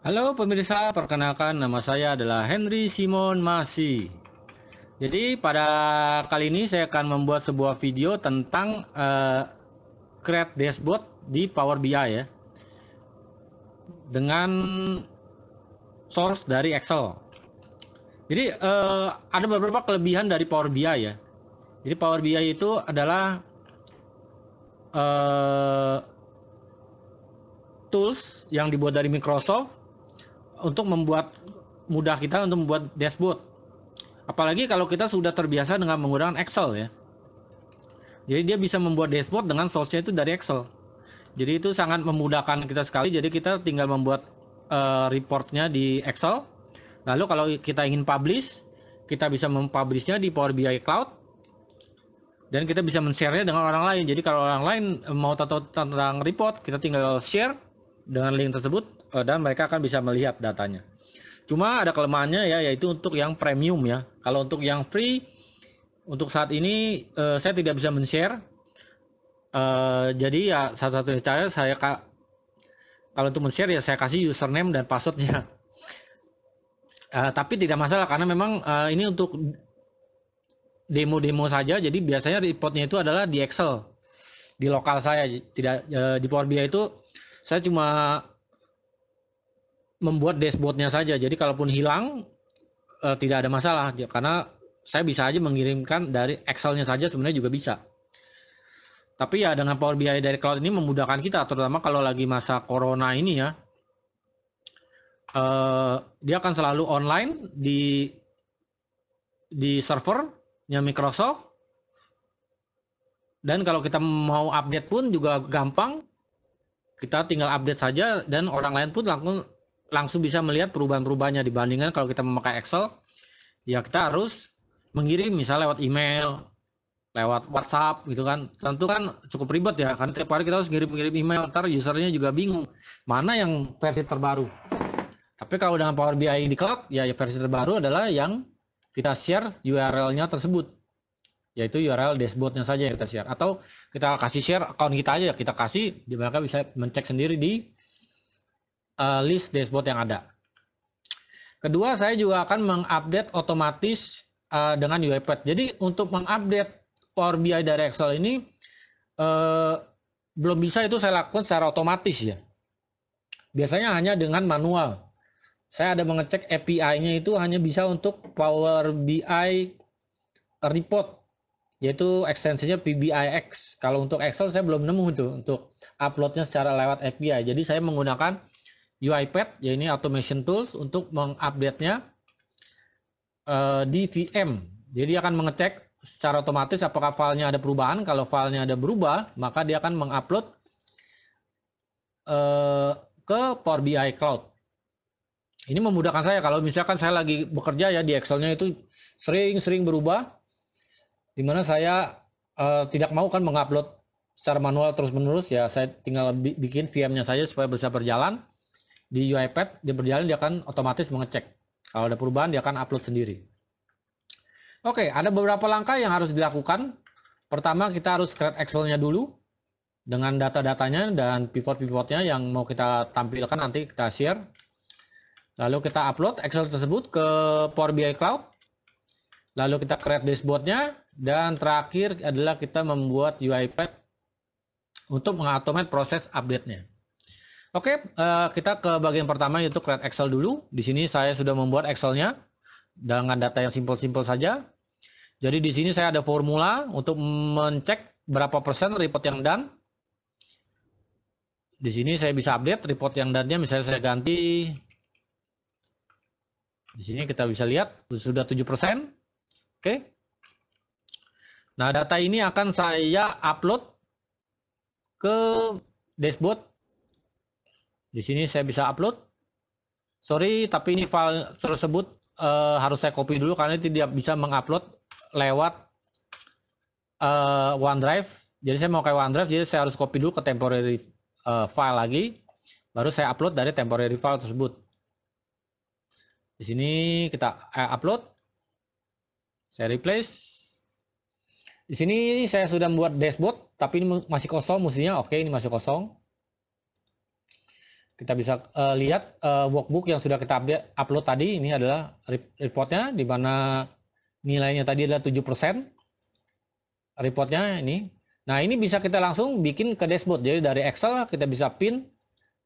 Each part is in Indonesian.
Halo pemirsa, perkenalkan nama saya adalah Henry Simon Masi. Jadi pada kali ini saya akan membuat sebuah video tentang uh, create dashboard di Power BI ya. Dengan source dari Excel. Jadi uh, ada beberapa kelebihan dari Power BI ya. Jadi Power BI itu adalah uh, tools yang dibuat dari Microsoft untuk membuat mudah kita untuk membuat dashboard. Apalagi kalau kita sudah terbiasa dengan menggunakan Excel ya. Jadi dia bisa membuat dashboard dengan source-nya itu dari Excel. Jadi itu sangat memudahkan kita sekali. Jadi kita tinggal membuat uh, reportnya di Excel. Lalu kalau kita ingin publish, kita bisa mempublishnya di Power BI Cloud. Dan kita bisa men-share-nya dengan orang lain. Jadi kalau orang lain mau tahu tentang report, kita tinggal share dengan link tersebut Eh, dan mereka akan bisa melihat datanya. Cuma ada kelemahannya ya yaitu untuk yang premium ya. Kalau untuk yang free untuk saat ini uh, saya tidak bisa men-share. Uh, jadi ya salah satu cara saya ka kalau untuk men-share ya saya kasih username dan passwordnya. Uh, tapi tidak masalah karena memang uh, ini untuk demo-demo saja. Jadi biasanya reportnya itu adalah di Excel di lokal saya tidak uh, di Power BI itu saya cuma membuat dashboardnya saja. Jadi kalaupun hilang eh, tidak ada masalah ya, karena saya bisa aja mengirimkan dari Excelnya saja sebenarnya juga bisa. Tapi ya dengan Power BI dari cloud ini memudahkan kita, terutama kalau lagi masa corona ini ya. Eh, dia akan selalu online di di servernya Microsoft. Dan kalau kita mau update pun juga gampang. Kita tinggal update saja dan orang lain pun langsung langsung bisa melihat perubahan-perubahannya dibandingkan kalau kita memakai Excel ya kita harus mengirim misalnya lewat email lewat WhatsApp gitu kan tentu kan cukup ribet ya karena tiap hari kita harus mengirim ngirim email ntar usernya juga bingung mana yang versi terbaru tapi kalau dengan Power BI di cloud ya versi terbaru adalah yang kita share URL-nya tersebut yaitu URL dashboardnya saja yang kita share atau kita kasih share account kita aja kita kasih mereka bisa mencek sendiri di uh, list dashboard yang ada. Kedua, saya juga akan mengupdate otomatis uh, dengan UiPath. Jadi untuk mengupdate Power BI dari Excel ini uh, belum bisa itu saya lakukan secara otomatis ya. Biasanya hanya dengan manual. Saya ada mengecek API-nya itu hanya bisa untuk Power BI report yaitu ekstensinya PBIX. Kalau untuk Excel saya belum nemu untuk untuk uploadnya secara lewat API. Jadi saya menggunakan UiPath, ya ini automation tools untuk mengupdate-nya eh, di VM. Jadi akan mengecek secara otomatis apakah filenya ada perubahan. Kalau filenya ada berubah, maka dia akan mengupload eh, ke Power BI Cloud. Ini memudahkan saya kalau misalkan saya lagi bekerja ya di Excel-nya itu sering-sering berubah, dimana saya eh, tidak mau kan mengupload secara manual terus menerus ya saya tinggal bikin VM-nya saja supaya bisa berjalan di UiPath dia berjalan dia akan otomatis mengecek. Kalau ada perubahan dia akan upload sendiri. Oke, ada beberapa langkah yang harus dilakukan. Pertama kita harus create Excel-nya dulu dengan data-datanya dan pivot-pivotnya yang mau kita tampilkan nanti kita share. Lalu kita upload Excel tersebut ke Power BI Cloud. Lalu kita create dashboardnya dan terakhir adalah kita membuat UiPath untuk mengatomate proses update-nya. Oke, uh, kita ke bagian pertama yaitu create Excel dulu. Di sini saya sudah membuat Excel-nya dengan data yang simpel-simpel saja. Jadi di sini saya ada formula untuk mencek berapa persen report yang done. Di sini saya bisa update report yang done-nya misalnya saya ganti di sini kita bisa lihat sudah 7%. Oke. Okay. Nah, data ini akan saya upload ke dashboard di sini saya bisa upload. Sorry, tapi ini file tersebut uh, harus saya copy dulu karena tidak bisa mengupload lewat uh, OneDrive. Jadi saya mau ke OneDrive, jadi saya harus copy dulu ke temporary uh, file lagi, baru saya upload dari temporary file tersebut. Di sini kita upload, saya replace. Di sini saya sudah membuat dashboard, tapi ini masih kosong, mestinya oke, ini masih kosong kita bisa uh, lihat uh, workbook yang sudah kita upload tadi ini adalah reportnya di mana nilainya tadi adalah 7% reportnya ini. Nah ini bisa kita langsung bikin ke dashboard. Jadi dari Excel kita bisa pin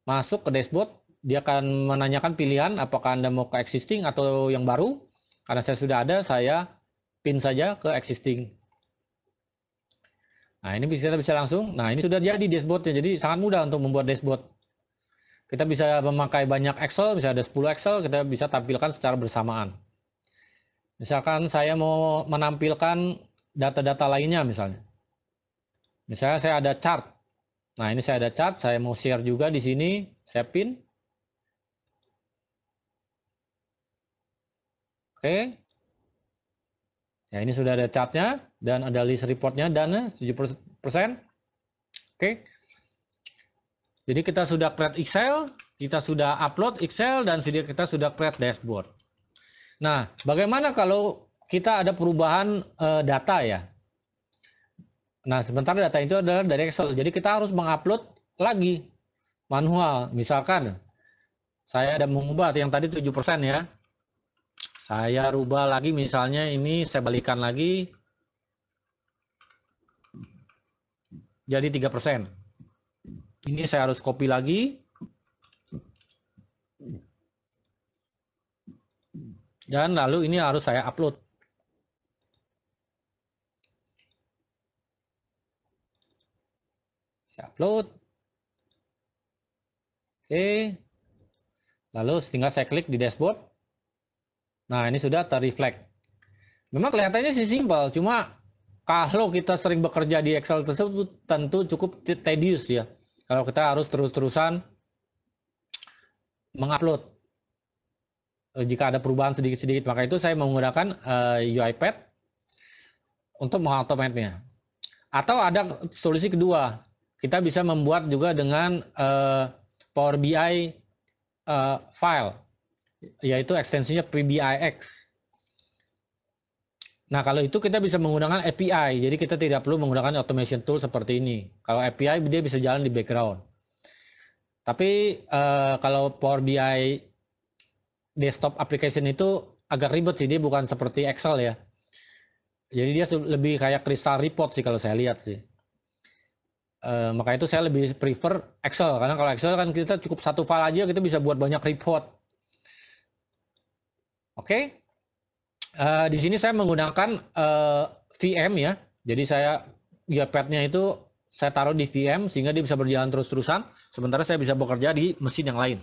masuk ke dashboard. Dia akan menanyakan pilihan apakah Anda mau ke existing atau yang baru. Karena saya sudah ada, saya pin saja ke existing. Nah ini bisa kita bisa langsung. Nah ini sudah jadi dashboardnya. Jadi sangat mudah untuk membuat dashboard. Kita bisa memakai banyak Excel, bisa ada 10 Excel, kita bisa tampilkan secara bersamaan. Misalkan saya mau menampilkan data-data lainnya misalnya. Misalnya saya ada chart. Nah, ini saya ada chart, saya mau share juga di sini, saya pin. Oke. Ya, ini sudah ada chartnya dan ada list reportnya dan 70%. Oke. Jadi kita sudah create Excel, kita sudah upload Excel, dan kita sudah create dashboard. Nah, bagaimana kalau kita ada perubahan uh, data ya? Nah, sebentar data itu adalah dari Excel. Jadi kita harus mengupload lagi manual. Misalkan saya ada mengubah yang tadi 7% ya. Saya rubah lagi misalnya ini saya balikan lagi jadi 3%. Ini saya harus copy lagi. Dan lalu ini harus saya upload. Saya upload. Oke. Lalu tinggal saya klik di dashboard. Nah, ini sudah terreflect. Memang kelihatannya sih simpel, cuma kalau kita sering bekerja di Excel tersebut tentu cukup tedious ya kalau kita harus terus-terusan mengupload e, jika ada perubahan sedikit-sedikit maka itu saya menggunakan uh, e, UiPath untuk mengautomatnya atau ada solusi kedua kita bisa membuat juga dengan uh, Power BI uh, file yaitu ekstensinya PBIX Nah, kalau itu kita bisa menggunakan API. Jadi kita tidak perlu menggunakan automation tool seperti ini. Kalau API dia bisa jalan di background. Tapi eh, kalau Power BI desktop application itu agak ribet sih, dia bukan seperti Excel ya. Jadi dia lebih kayak crystal report sih kalau saya lihat sih. Uh, eh, maka itu saya lebih prefer Excel karena kalau Excel kan kita cukup satu file aja kita bisa buat banyak report. Oke? Okay? Eh, di sini saya menggunakan uh, eh, VM ya. Jadi saya gearpadnya ya, itu saya taruh di VM sehingga dia bisa berjalan terus-terusan. Sementara saya bisa bekerja di mesin yang lain.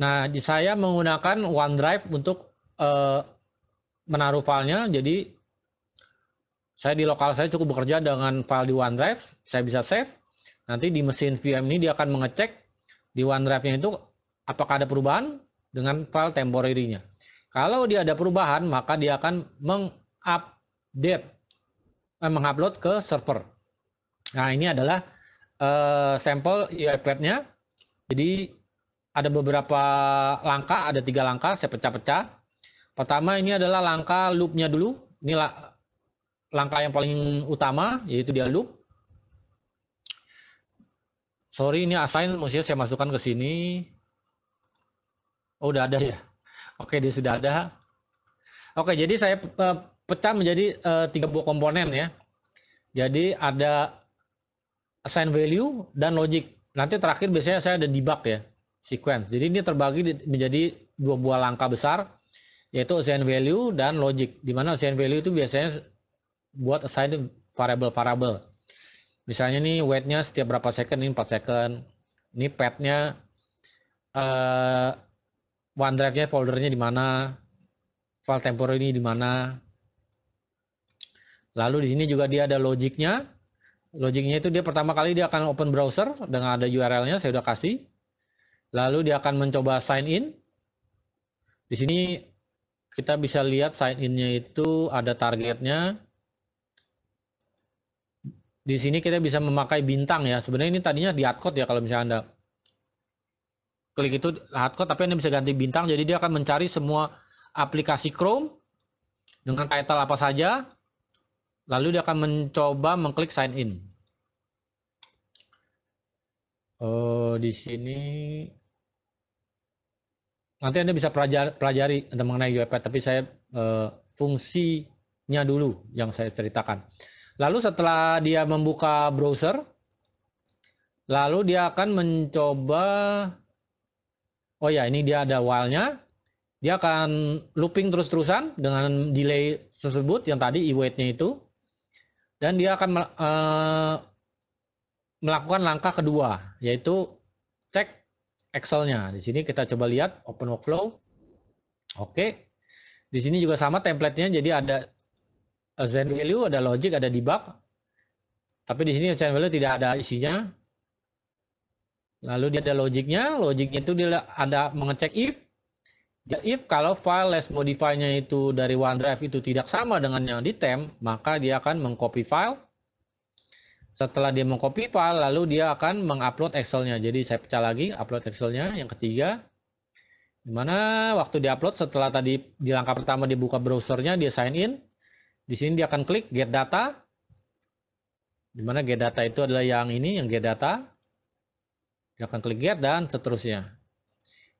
Nah, saya menggunakan OneDrive untuk uh, menaruh filenya. Jadi saya di lokal saya cukup bekerja dengan file di OneDrive. Saya bisa save. Nanti di mesin VM ini dia akan mengecek di OneDrive-nya itu apakah ada perubahan dengan file temporary-nya. Kalau dia ada perubahan, maka dia akan mengupdate, eh, mengupload ke server. Nah, ini adalah eh, sampel uipath nya Jadi ada beberapa langkah, ada tiga langkah, saya pecah-pecah. Pertama ini adalah langkah loop-nya dulu. Ini langkah yang paling utama, yaitu dia loop. Sorry, ini assign, Maksudnya saya masukkan ke sini. Oh, udah ada ya? Oke, dia sudah ada. Oke, jadi saya pecah menjadi eh, tiga buah komponen ya. Jadi ada assign value dan logic. Nanti terakhir biasanya saya ada debug ya, sequence. Jadi ini terbagi menjadi dua buah langkah besar yaitu assign value dan logic. Di mana assign value itu biasanya buat assign variable-variable. Misalnya ini weight-nya setiap berapa second ini 4 second. Ini padnya. nya eh, OneDrive-nya foldernya di mana, file temporary ini di mana. Lalu di sini juga dia ada logiknya. Logiknya itu dia pertama kali dia akan open browser dengan ada URL-nya saya sudah kasih. Lalu dia akan mencoba sign in. Di sini kita bisa lihat sign in-nya itu ada targetnya. Di sini kita bisa memakai bintang ya. Sebenarnya ini tadinya di code ya kalau misalnya Anda klik itu hardcode tapi Anda bisa ganti bintang jadi dia akan mencari semua aplikasi Chrome dengan title apa saja lalu dia akan mencoba mengklik sign in. Oh, di sini nanti Anda bisa pelajari, pelajari mengenai UiPath tapi saya eh, fungsinya dulu yang saya ceritakan. Lalu setelah dia membuka browser lalu dia akan mencoba oh ya ini dia ada while-nya, dia akan looping terus-terusan dengan delay tersebut yang tadi e-wait-nya itu. Dan dia akan eh, melakukan langkah kedua, yaitu cek Excel-nya. Di sini kita coba lihat open workflow. Oke. Di sini juga sama template-nya, jadi ada Zen value, ada logic, ada debug. Tapi di sini Zen value tidak ada isinya. Lalu dia ada logiknya, logiknya itu dia ada mengecek if. Dia if kalau file less modify-nya itu dari OneDrive itu tidak sama dengan yang di temp, maka dia akan mengcopy file. Setelah dia mengcopy file, lalu dia akan mengupload Excel-nya. Jadi saya pecah lagi upload Excel-nya yang ketiga. Dimana waktu diupload setelah tadi di langkah pertama dibuka browsernya, dia sign in. Di sini dia akan klik get data. Dimana get data itu adalah yang ini, yang get data dia akan klik get dan seterusnya.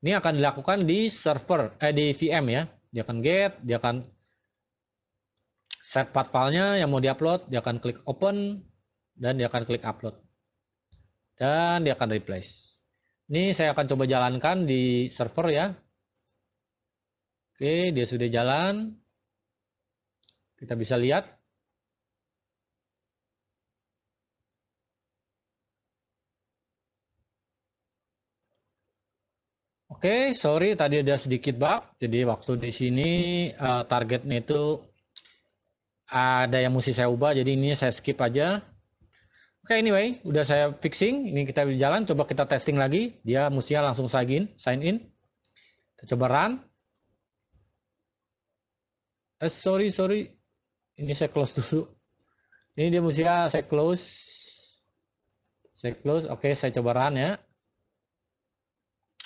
Ini akan dilakukan di server, eh di VM ya. Dia akan get, dia akan set path filenya yang mau diupload, dia akan klik open, dan dia akan klik upload. Dan dia akan replace. Ini saya akan coba jalankan di server ya. Oke, dia sudah jalan. Kita bisa lihat Oke, okay, sorry tadi ada sedikit bug. Jadi waktu di sini uh, targetnya itu ada yang mesti saya ubah. Jadi ini saya skip aja. Oke, okay, anyway, udah saya fixing. Ini kita jalan. Coba kita testing lagi. Dia mestinya langsung sign in. Sign in. Kita coba run. Eh, sorry, sorry. Ini saya close dulu. Ini dia mestinya saya close. Saya close. Oke, okay, saya coba run ya.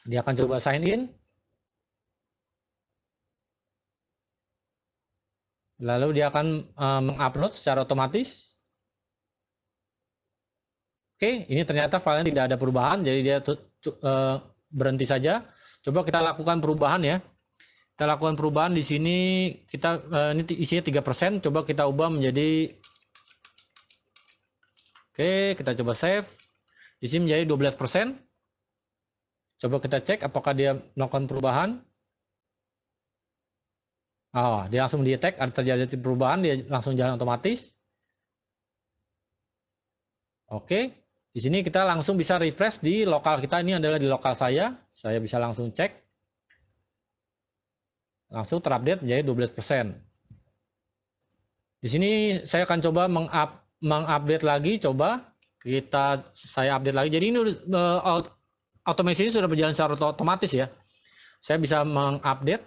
Dia akan coba sign in. Lalu dia akan uh, mengupload secara otomatis. Oke, ini ternyata filenya tidak ada perubahan, jadi dia uh, berhenti saja. Coba kita lakukan perubahan ya. Kita lakukan perubahan di sini kita uh, ini isinya 3%, coba kita ubah menjadi Oke, kita coba save. Di sini menjadi 12%. Coba kita cek apakah dia melakukan perubahan. Ah, oh, dia langsung di ada terjadi perubahan, dia langsung jalan otomatis. Oke, di sini kita langsung bisa refresh di lokal kita. Ini adalah di lokal saya. Saya bisa langsung cek. Langsung terupdate menjadi 12%. Di sini saya akan coba mengupdate meng lagi, coba kita saya update lagi. Jadi ini eh, Otomatis ini sudah berjalan secara otomatis ya. Saya bisa mengupdate.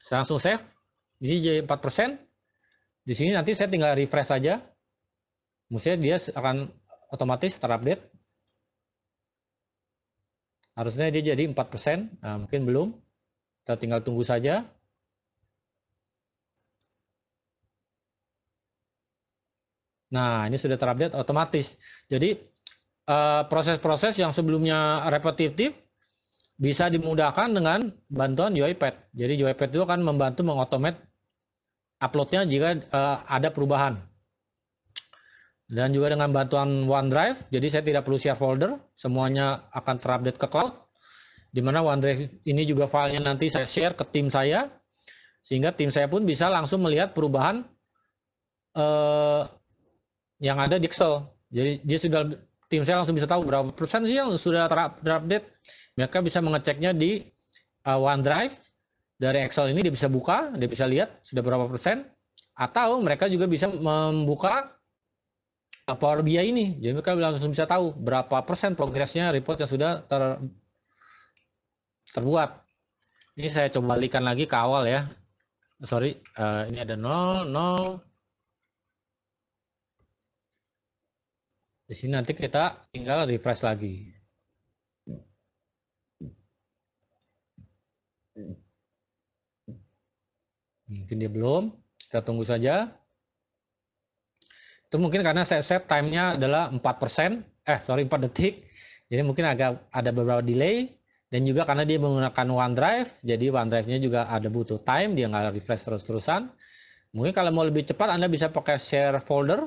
Saya langsung save. sini jadi 4%. Di sini nanti saya tinggal refresh saja. Maksudnya dia akan otomatis terupdate. Harusnya dia jadi 4%. Nah, mungkin belum. Kita tinggal tunggu saja. Nah, ini sudah terupdate otomatis. Jadi eh, proses-proses yang sebelumnya repetitif bisa dimudahkan dengan bantuan UiPath. Jadi UiPath itu akan membantu mengotomat uploadnya jika eh, ada perubahan. Dan juga dengan bantuan OneDrive, jadi saya tidak perlu share folder, semuanya akan terupdate ke cloud. Di mana OneDrive ini juga filenya nanti saya share ke tim saya, sehingga tim saya pun bisa langsung melihat perubahan eh, yang ada di Excel. Jadi dia sudah tim saya langsung bisa tahu berapa persen sih yang sudah terupdate. Mereka bisa mengeceknya di uh, OneDrive dari Excel ini dia bisa buka, dia bisa lihat sudah berapa persen atau mereka juga bisa membuka uh, Power BI ini. Jadi mereka langsung bisa tahu berapa persen progresnya report yang sudah ter terbuat. Ini saya coba balikan lagi ke awal ya. Sorry, uh, ini ada 0, 0, Di sini nanti kita tinggal refresh lagi. Mungkin dia belum. Kita tunggu saja. Itu mungkin karena saya set timenya adalah 4%. Eh, sorry 4 detik. Jadi mungkin agak ada beberapa delay. Dan juga karena dia menggunakan OneDrive. Jadi OneDrive-nya juga ada butuh time. Dia nggak refresh terus-terusan. Mungkin kalau mau lebih cepat Anda bisa pakai share folder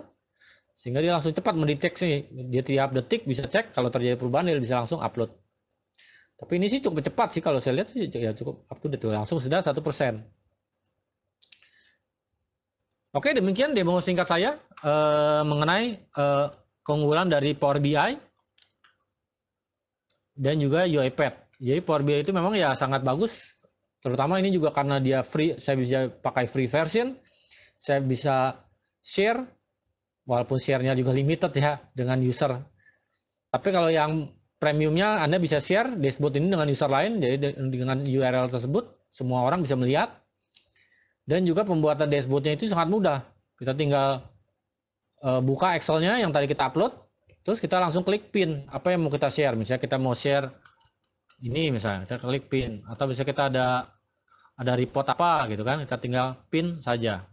sehingga dia langsung cepat mendetek sih. Dia tiap detik bisa cek kalau terjadi perubahan dia bisa langsung upload. Tapi ini sih cukup cepat sih kalau saya lihat sih ya cukup up to langsung sudah satu persen. Oke demikian demo singkat saya eh, mengenai eh, keunggulan dari Power BI dan juga UiPath. Jadi Power BI itu memang ya sangat bagus, terutama ini juga karena dia free, saya bisa pakai free version, saya bisa share walaupun share-nya juga limited ya dengan user. Tapi kalau yang premiumnya Anda bisa share dashboard ini dengan user lain, jadi dengan URL tersebut semua orang bisa melihat. Dan juga pembuatan dashboardnya itu sangat mudah. Kita tinggal eh, buka Excel-nya yang tadi kita upload, terus kita langsung klik pin apa yang mau kita share. Misalnya kita mau share ini misalnya, kita klik pin atau bisa kita ada ada report apa gitu kan, kita tinggal pin saja.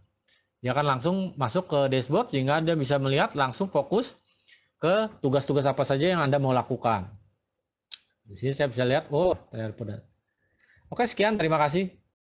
Dia akan langsung masuk ke dashboard sehingga Anda bisa melihat langsung fokus ke tugas-tugas apa saja yang Anda mau lakukan. Di sini saya bisa lihat, oh, terlihat Oke, sekian. Terima kasih.